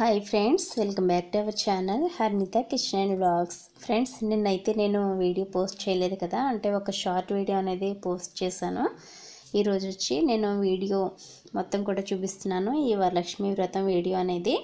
hi friends welcome back to our channel Harnitha kitchen and blogs friends నిన్నైతే నేను video post చేయలేదు కదా అంటే ఒక షార్ట్ వీడియో అనేది పోస్ట్ చేశాను ఈరోజు వచ్చి నేను వీడియో మొత్తం కూడా చూపిస్తున్నాను ఈ వరలక్ష్మి వ్రతం వీడియో అనేది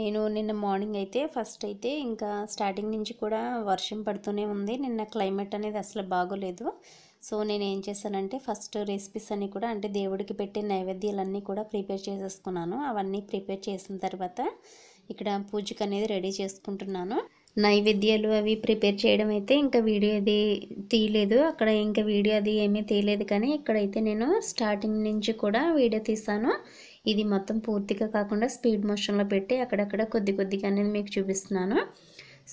నేను నిన్న మార్నింగ్ అయితే ఫస్ట్ అయితే ఇంకా స్టార్టింగ్ నుంచి కూడా వర్షం పడుతూనే ఉంది నిన్న క్లైమేట్ అనేది అసలు బాగోలేదు సో నేను ఏం చేశానంటే ఫస్ట్ రెసిపీస్ అన్నీ కూడా అంటే దేవుడికి పెట్టే నైవేద్యాలన్నీ కూడా ప్రిపేర్ చేసేసుకున్నాను అవన్నీ ప్రిపేర్ చేసిన తర్వాత ఇక్కడ పూజకు అనేది రెడీ చేసుకుంటున్నాను నైవేద్యాలు అవి ప్రిపేర్ చేయడం అయితే ఇంకా వీడియో అది తీయలేదు అక్కడ ఇంకా వీడియో అది ఏమీ తీయలేదు కానీ ఇక్కడైతే నేను స్టార్టింగ్ నుంచి కూడా వీడియో తీసాను ఇది మొత్తం పూర్తిగా కాకుండా స్పీడ్ మోషన్లో పెట్టి అక్కడక్కడ కొద్ది కొద్దిగా అనేది మీకు చూపిస్తున్నాను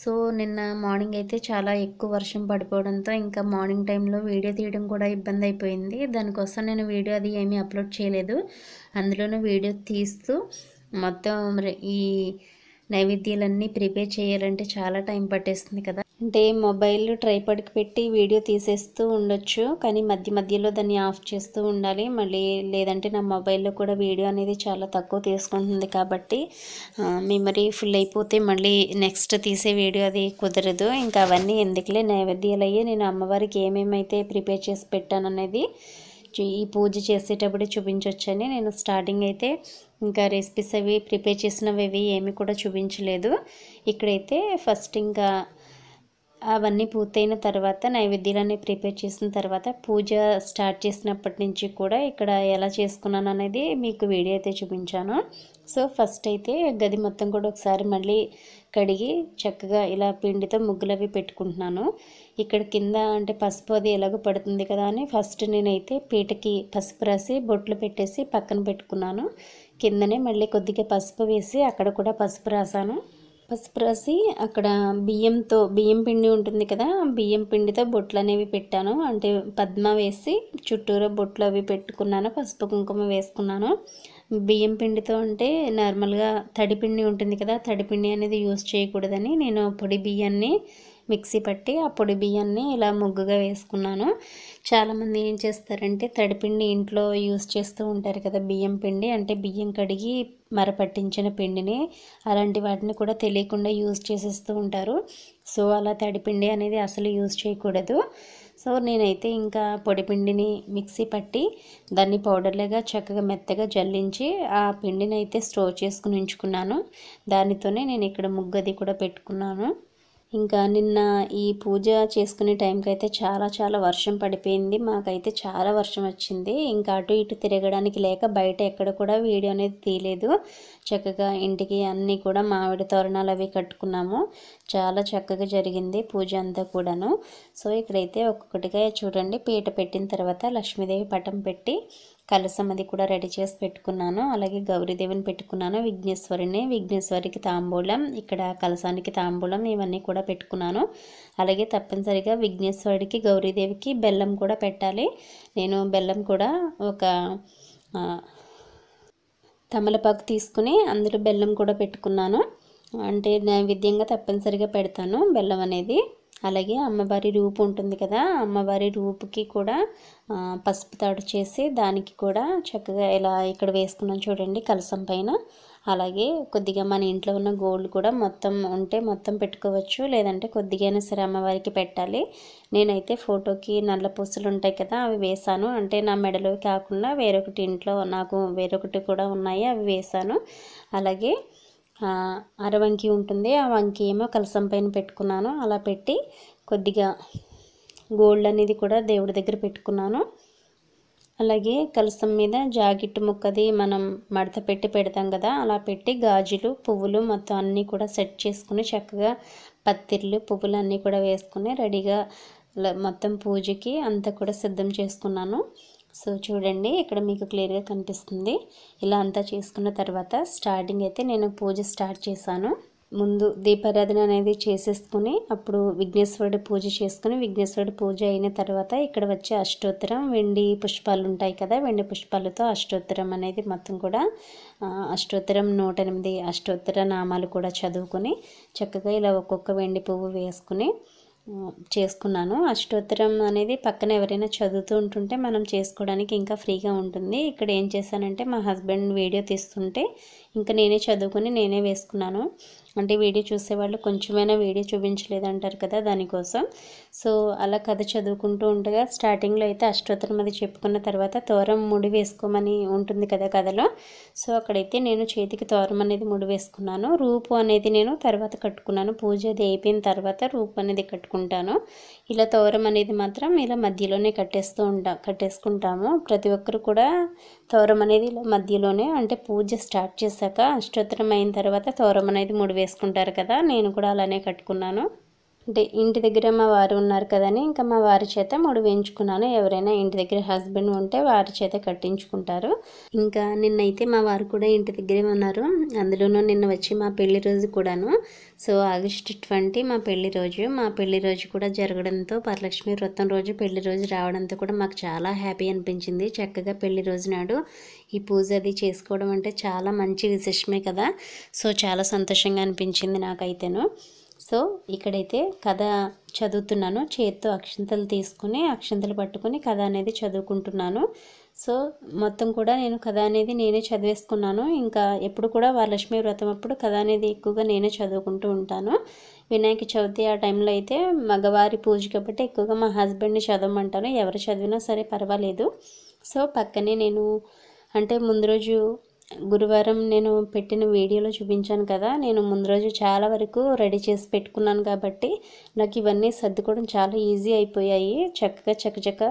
సో నిన్న మార్నింగ్ అయితే చాలా ఎక్కువ వర్షం పడిపోవడంతో ఇంకా మార్నింగ్ టైంలో వీడియో తీయడం కూడా ఇబ్బంది అయిపోయింది దానికోసం నేను వీడియో అది ఏమీ అప్లోడ్ చేయలేదు అందులోనూ వీడియో తీస్తూ మొత్తం ఈ నైవేద్యాలన్నీ ప్రిపేర్ చేయాలంటే చాలా టైం పట్టేస్తుంది కదా అంటే మొబైల్ ట్రైపాడ్కి పెట్టి వీడియో తీసేస్తూ ఉండొచ్చు కానీ మధ్య మధ్యలో దాన్ని ఆఫ్ చేస్తూ ఉండాలి మళ్ళీ లేదంటే నా మొబైల్లో కూడా వీడియో అనేది చాలా తక్కువ తీసుకుంటుంది కాబట్టి మెమరీ ఫుల్ అయిపోతే మళ్ళీ నెక్స్ట్ తీసే వీడియో అది కుదరదు ఇంకా అవన్నీ ఎందుకులే నైవేద్యాలు అయ్యే నేను అమ్మవారికి ఏమేమైతే ప్రిపేర్ చేసి పెట్టాననేది ఈ పూజ చేసేటప్పుడు చూపించవచ్చని నేను స్టార్టింగ్ అయితే ఇంకా రెసిపీస్ అవి ప్రిపేర్ చేసినవి ఏమీ కూడా చూపించలేదు ఇక్కడైతే ఫస్ట్ ఇంకా అవన్నీ పూర్తయిన తర్వాత నైవేద్యాలన్నీ ప్రిపేర్ చేసిన తర్వాత పూజ స్టార్ట్ చేసినప్పటి నుంచి కూడా ఇక్కడ ఎలా చేసుకున్నాను అనేది మీకు వీడియో అయితే చూపించాను సో ఫస్ట్ అయితే గది మొత్తం కూడా ఒకసారి మళ్ళీ కడిగి చక్కగా ఇలా పిండితో ముగ్గులవి పెట్టుకుంటున్నాను ఇక్కడ కింద అంటే పసుపు అది ఎలాగో పడుతుంది కదా అని ఫస్ట్ నేనైతే పీటకి పసుపు రాసి బొట్లు పెట్టేసి పక్కన పెట్టుకున్నాను కిందనే మళ్ళీ కొద్దిగా పసుపు వేసి అక్కడ కూడా పసుపు రాసాను పసుపు రాసి అక్కడ బియ్యంతో బియ్యం పిండి ఉంటుంది కదా బియ్యం పిండితో బొట్లు అనేవి పెట్టాను అంటే పద్మ వేసి చుట్టూరా బొట్లు అవి పెట్టుకున్నాను పసుపు కుంకుమ వేసుకున్నాను బియ్యం పిండితో అంటే నార్మల్గా తడిపిండి ఉంటుంది కదా తడిపిండి అనేది యూజ్ చేయకూడదని నేను పొడి బియ్యాన్ని మిక్సీ పట్టి ఆ పొడి బియ్యాన్ని ఇలా ముగ్గుగా వేసుకున్నాను చాలామంది ఏం చేస్తారంటే తడిపిండి ఇంట్లో యూస్ చేస్తూ ఉంటారు కదా బియ్యం పిండి అంటే బియ్యం కడిగి మరపట్టించిన పిండిని అలాంటి వాటిని కూడా తెలియకుండా యూజ్ చేసేస్తూ ఉంటారు సో అలా తడిపిండి అనేది అసలు యూజ్ చేయకూడదు సో నేనైతే ఇంకా పొడి పిండిని మిక్సీ పట్టి దాన్ని పౌడర్లుగా చక్కగా మెత్తగా జల్లించి ఆ పిండిని అయితే స్టోర్ చేసుకుని ఉంచుకున్నాను దానితోనే నేను ఇక్కడ ముగ్గది కూడా పెట్టుకున్నాను ఇంకా నిన్న ఈ పూజ చేసుకునే టైంకి అయితే చాలా చాలా వర్షం పడిపోయింది మాకైతే చాలా వర్షం వచ్చింది ఇంకా అటు ఇటు తిరగడానికి లేక బయట ఎక్కడ కూడా వీడియో అనేది తీయలేదు చక్కగా ఇంటికి అన్నీ కూడా మామిడి తోరణాలు అవి కట్టుకున్నాము చాలా చక్కగా జరిగింది పూజ అంతా కూడాను సో ఇక్కడైతే ఒక్కొక్కటిగా చూడండి పీట పెట్టిన తర్వాత లక్ష్మీదేవి పటం పెట్టి కలసమ్మది కూడా రెడీ చేసి పెట్టుకున్నాను అలాగే గౌరీదేవిని పెట్టుకున్నాను విఘ్నేశ్వరిని విఘ్నేశ్వరికి తాంబూలం ఇక్కడ కలసానికి తాంబూలం ఇవన్నీ కూడా పెట్టుకున్నాను అలాగే తప్పనిసరిగా విఘ్నేశ్వరుడికి గౌరీదేవికి బెల్లం కూడా పెట్టాలి నేను బెల్లం కూడా ఒక తమలపాకు తీసుకుని అందులో బెల్లం కూడా పెట్టుకున్నాను అంటే నైవేద్యంగా తప్పనిసరిగా పెడతాను బెల్లం అనేది అలాగే అమ్మవారి రూపు ఉంటుంది కదా అమ్మవారి రూపుకి కూడా పసుపు తాడు చేసి దానికి కూడా చక్కగా ఇలా ఇక్కడ వేసుకున్నాం చూడండి కలసం పైన అలాగే కొద్దిగా మన ఇంట్లో ఉన్న గోల్డ్ కూడా మొత్తం ఉంటే మొత్తం పెట్టుకోవచ్చు లేదంటే కొద్దిగైనా సరే అమ్మవారికి పెట్టాలి నేనైతే ఫోటోకి నల్ల పూసలు ఉంటాయి కదా అవి వేశాను అంటే నా మెడలో కాకుండా వేరొకటి ఇంట్లో నాకు వేరొకటి కూడా ఉన్నాయి అవి వేశాను అలాగే అరవంకి ఉంటుంది ఆ వంకి ఏమో కలసం పైన పెట్టుకున్నాను అలా పెట్టి కొద్దిగా గోల్డ్ అనేది కూడా దేవుడి దగ్గర పెట్టుకున్నాను అలాగే కలసం మీద జాకెట్ ముక్కది మనం మడత పెట్టి పెడతాం కదా అలా పెట్టి గాజులు పువ్వులు మొత్తం అన్నీ కూడా సెట్ చేసుకుని చక్కగా పత్తిర్లు పువ్వులు అన్నీ కూడా వేసుకుని రెడీగా మొత్తం పూజకి అంతా కూడా సిద్ధం చేసుకున్నాను సో చూడండి ఇక్కడ మీకు క్లియర్గా కనిపిస్తుంది ఇలా అంతా చేసుకున్న తర్వాత స్టార్టింగ్ అయితే నేను పూజ స్టార్ట్ చేశాను ముందు దీపారాధన అనేది చేసేసుకుని అప్పుడు విఘ్నేశ్వరుడి పూజ చేసుకుని విఘ్నేశ్వరుడు పూజ అయిన తర్వాత ఇక్కడ వచ్చే అష్టోత్తరం వెండి పుష్పాలు ఉంటాయి కదా వెండి పుష్పాలతో అష్టోత్తరం అనేది మొత్తం కూడా అష్టోత్తరం నూట ఎనిమిది అష్టోత్తర నామాలు కూడా చదువుకుని చక్కగా ఇలా ఒక్కొక్క వెండి పువ్వు వేసుకుని చేసుకున్నాను అష్టోత్తరం అనేది పక్కన ఎవరైనా చదువుతూ ఉంటుంటే మనం చేసుకోవడానికి ఇంకా ఫ్రీగా ఉంటుంది ఇక్కడ ఏం చేశానంటే మా హస్బెండ్ వీడియో తీస్తుంటే ఇంకా నేనే చదువుకొని నేనే వేసుకున్నాను అంటే వీడియో చూసేవాళ్ళు కొంచెమైనా వీడియో చూపించలేదు అంటారు కదా దానికోసం సో అలా కథ చదువుకుంటూ ఉండగా స్టార్టింగ్లో అయితే అష్టోత్తరం అది చెప్పుకున్న తర్వాత తోరం ముడి వేసుకోమని ఉంటుంది కదా కథలో సో అక్కడైతే నేను చేతికి తోరం అనేది ముడి వేసుకున్నాను రూపు అనేది నేను తర్వాత కట్టుకున్నాను పూజ అది అయిపోయిన తర్వాత రూపు అనేది కట్టుకుంటాను ఇలా తోరం అనేది మాత్రం ఇలా మధ్యలోనే కట్టేస్తూ ఉంటా కట్టేసుకుంటాము ప్రతి ఒక్కరు కూడా తోరం అనేది ఇలా మధ్యలోనే అంటే పూజ స్టార్ట్ చేశాక అష్టోత్తరం అయిన తర్వాత తోరం అనేది ముడి వేసుకుంటారు కదా నేను కూడా అలానే కట్టుకున్నాను అంటే ఇంటి దగ్గర మా వారు ఉన్నారు కదని ఇంకా మా వారి చేత మూడు వేయించుకున్నాను ఎవరైనా ఇంటి దగ్గర హస్బెండ్ ఉంటే వారి చేత కట్టించుకుంటారు ఇంకా నిన్నైతే మా వారు కూడా ఇంటి దగ్గరే ఉన్నారు అందులోనూ నిన్న వచ్చి మా పెళ్లి రోజు కూడాను సో ఆగస్టు ట్వంటీ మా పెళ్లి రోజు మా పెళ్లి రోజు కూడా జరగడంతో వరలక్ష్మి వ్రతం రోజు పెళ్లి రోజు రావడంతో కూడా మాకు చాలా హ్యాపీ అనిపించింది చక్కగా పెళ్లి రోజు నాడు ఈ పూజ అది చేసుకోవడం అంటే చాలా మంచి విశేషమే కదా సో చాలా సంతోషంగా అనిపించింది నాకైతేను సో ఇక్కడైతే కథ చదువుతున్నాను చేతితో అక్షంతలు తీసుకుని అక్షంతలు పట్టుకుని కథ అనేది చదువుకుంటున్నాను సో మొత్తం కూడా నేను కథ అనేది నేనే చదివేసుకున్నాను ఇంకా ఎప్పుడు కూడా వరలక్ష్మి వ్రతం అప్పుడు కథ అనేది ఎక్కువగా నేనే చదువుకుంటూ ఉంటాను వినాయక చవితి ఆ టైంలో అయితే మగవారి పూజ కాబట్టి ఎక్కువగా మా హస్బెండ్ని చదవమంటాను ఎవరు చదివినా సరే పర్వాలేదు సో పక్కనే నేను అంటే ముందు రోజు గురువారం నేను పెట్టిన వీడియోలో చూపించాను కదా నేను ముందు రోజు చాలా వరకు రెడీ చేసి పెట్టుకున్నాను కాబట్టి నాకు ఇవన్నీ సర్దుకోవడం చాలా ఈజీ అయిపోయాయి చక్కగా చక్కచక్క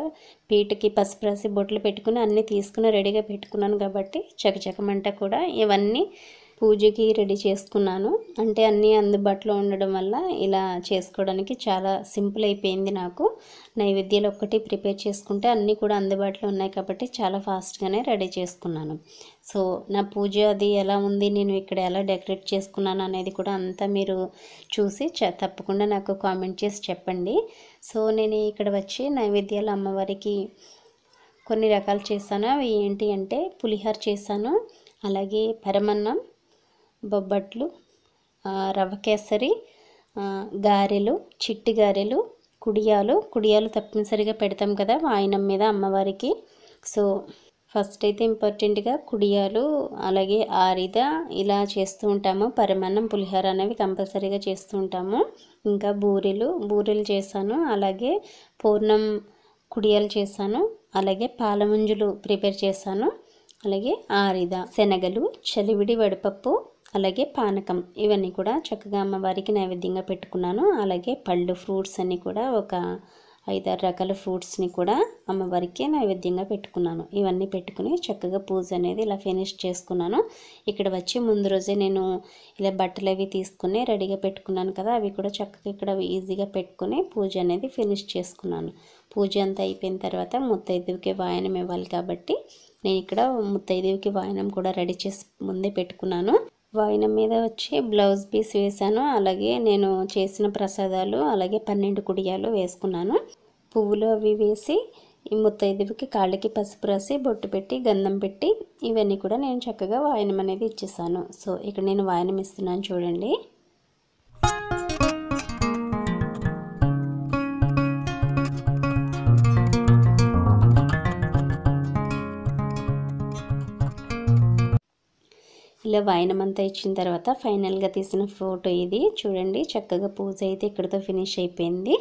పీటకి పసుపు రాసి బొట్లు పెట్టుకుని అన్నీ తీసుకుని రెడీగా పెట్టుకున్నాను కాబట్టి చకచకమంట కూడా ఇవన్నీ పూజకి రెడీ చేసుకున్నాను అంటే అన్నీ అందుబాటులో ఉండడం వల్ల ఇలా చేసుకోవడానికి చాలా సింపుల్ అయిపోయింది నాకు నైవేద్యాలు ఒక్కటి ప్రిపేర్ చేసుకుంటే అన్నీ కూడా అందుబాటులో ఉన్నాయి కాబట్టి చాలా ఫాస్ట్గానే రెడీ చేసుకున్నాను సో నా పూజ అది ఎలా ఉంది నేను ఇక్కడ ఎలా డెకరేట్ చేసుకున్నాను అనేది కూడా అంతా మీరు చూసి తప్పకుండా నాకు కామెంట్ చేసి చెప్పండి సో నేను ఇక్కడ వచ్చి నైవేద్యాలు అమ్మవారికి కొన్ని రకాలు చేశాను అవి ఏంటి అంటే పులిహార చేశాను అలాగే పరమన్నం బొబ్బట్లు రవ్వ కేసరి గారెలు చిట్టి గారెలు కుడియాలు కుడియాలు తప్పనిసరిగా పెడతాం కదా వాయినం మీద అమ్మవారికి సో ఫస్ట్ అయితే ఇంపార్టెంట్గా కుడియాలు అలాగే ఆరిద ఇలా చేస్తూ ఉంటాము పరమాన్నం పులిహోర అనేవి కంపల్సరీగా చేస్తూ ఉంటాము ఇంకా బూరెలు బూరెలు చేశాను అలాగే పూర్ణం కుడియాలు చేశాను అలాగే పాలముంజులు ప్రిపేర్ చేశాను అలాగే ఆరిద శనగలు చలివిడి వడపప్పు అలాగే పానకం ఇవన్నీ కూడా చక్కగా అమ్మవారికి నైవేద్యంగా పెట్టుకున్నాను అలాగే పళ్ళు ఫ్రూట్స్ అన్ని కూడా ఒక ఐదారు రకాల ఫ్రూట్స్ని కూడా అమ్మవారికి నైవేద్యంగా పెట్టుకున్నాను ఇవన్నీ పెట్టుకుని చక్కగా పూజ అనేది ఇలా ఫినిష్ చేసుకున్నాను ఇక్కడ వచ్చి ముందు రోజే నేను ఇలా బట్టలు అవి తీసుకుని రెడీగా పెట్టుకున్నాను కదా అవి కూడా చక్కగా ఇక్కడ ఈజీగా పెట్టుకుని పూజ అనేది ఫినిష్ చేసుకున్నాను పూజ అంతా అయిపోయిన తర్వాత ముత్తైదేవికి వాయనం ఇవ్వాలి కాబట్టి నేను ఇక్కడ ముత్తైదేవికి వాయనం కూడా రెడీ చేసి ముందే పెట్టుకున్నాను వాయిన మీద వచ్చి బ్లౌజ్ పీస్ వేశాను అలాగే నేను చేసిన ప్రసాదాలు అలాగే పన్నెండు కుడియాలు వేసుకున్నాను పువ్వులు అవి వేసి ఈ ముత్తైదువికి కాళ్ళకి పసుపు రాసి బొట్టు పెట్టి గంధం పెట్టి ఇవన్నీ కూడా నేను చక్కగా వాయనం అనేది ఇచ్చేసాను సో ఇక్కడ నేను వాయనం ఇస్తున్నాను చూడండి ఇలా వాయినమంతా ఇచ్చిన తర్వాత ఫైనల్గా తీసిన ఫోటో ఇది చూడండి చక్కగా పూజ అయితే ఇక్కడితో ఫినిష్ అయిపోయింది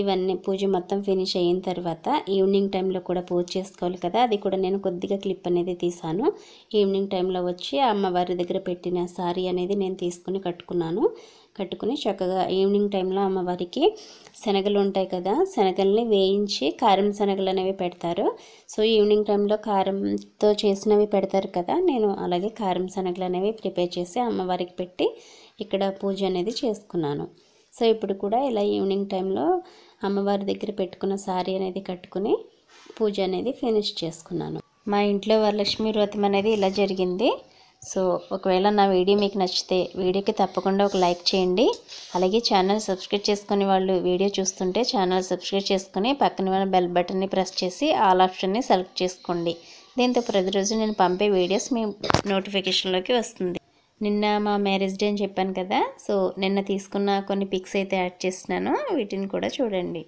ఇవన్నీ పూజ మొత్తం ఫినిష్ అయిన తర్వాత ఈవినింగ్ టైంలో కూడా పూజ చేసుకోవాలి కదా అది కూడా నేను కొద్దిగా క్లిప్ అనేది తీశాను ఈవినింగ్ టైంలో వచ్చి అమ్మవారి దగ్గర పెట్టిన శారీ అనేది నేను తీసుకుని కట్టుకున్నాను కట్టుకుని చక్కగా ఈవినింగ్ టైంలో అమ్మవారికి శనగలు ఉంటాయి కదా శనగల్ని వేయించి కారం శనగలు అనేవి పెడతారు సో ఈవినింగ్ టైంలో కారంతో చేసినవి పెడతారు కదా నేను అలాగే కారం శనగలు అనేవి ప్రిపేర్ చేసి అమ్మవారికి పెట్టి ఇక్కడ పూజ అనేది చేసుకున్నాను సో ఇప్పుడు కూడా ఇలా ఈవినింగ్ టైంలో అమ్మవారి దగ్గర పెట్టుకున్న శారీ అనేది కట్టుకుని పూజ అనేది ఫినిష్ చేసుకున్నాను మా ఇంట్లో వరలక్ష్మి వ్రతం అనేది ఇలా జరిగింది సో ఒకవేళ నా వీడియో మీకు నచ్చితే వీడియోకి తప్పకుండా ఒక లైక్ చేయండి అలాగే ఛానల్ సబ్స్క్రైబ్ చేసుకునే వాళ్ళు వీడియో చూస్తుంటే ఛానల్ సబ్స్క్రైబ్ చేసుకుని పక్కన బెల్ బటన్ని ప్రెస్ చేసి ఆల్ ఆప్షన్ని సెలెక్ట్ చేసుకోండి దీంతో ప్రతిరోజు నేను పంపే వీడియోస్ మీ నోటిఫికేషన్లోకి వస్తుంది నిన్న మా మ్యారేజ్ డే అని చెప్పాను కదా సో నిన్న తీసుకున్న కొన్ని పిక్స్ అయితే యాడ్ చేసినాను వీటిని కూడా చూడండి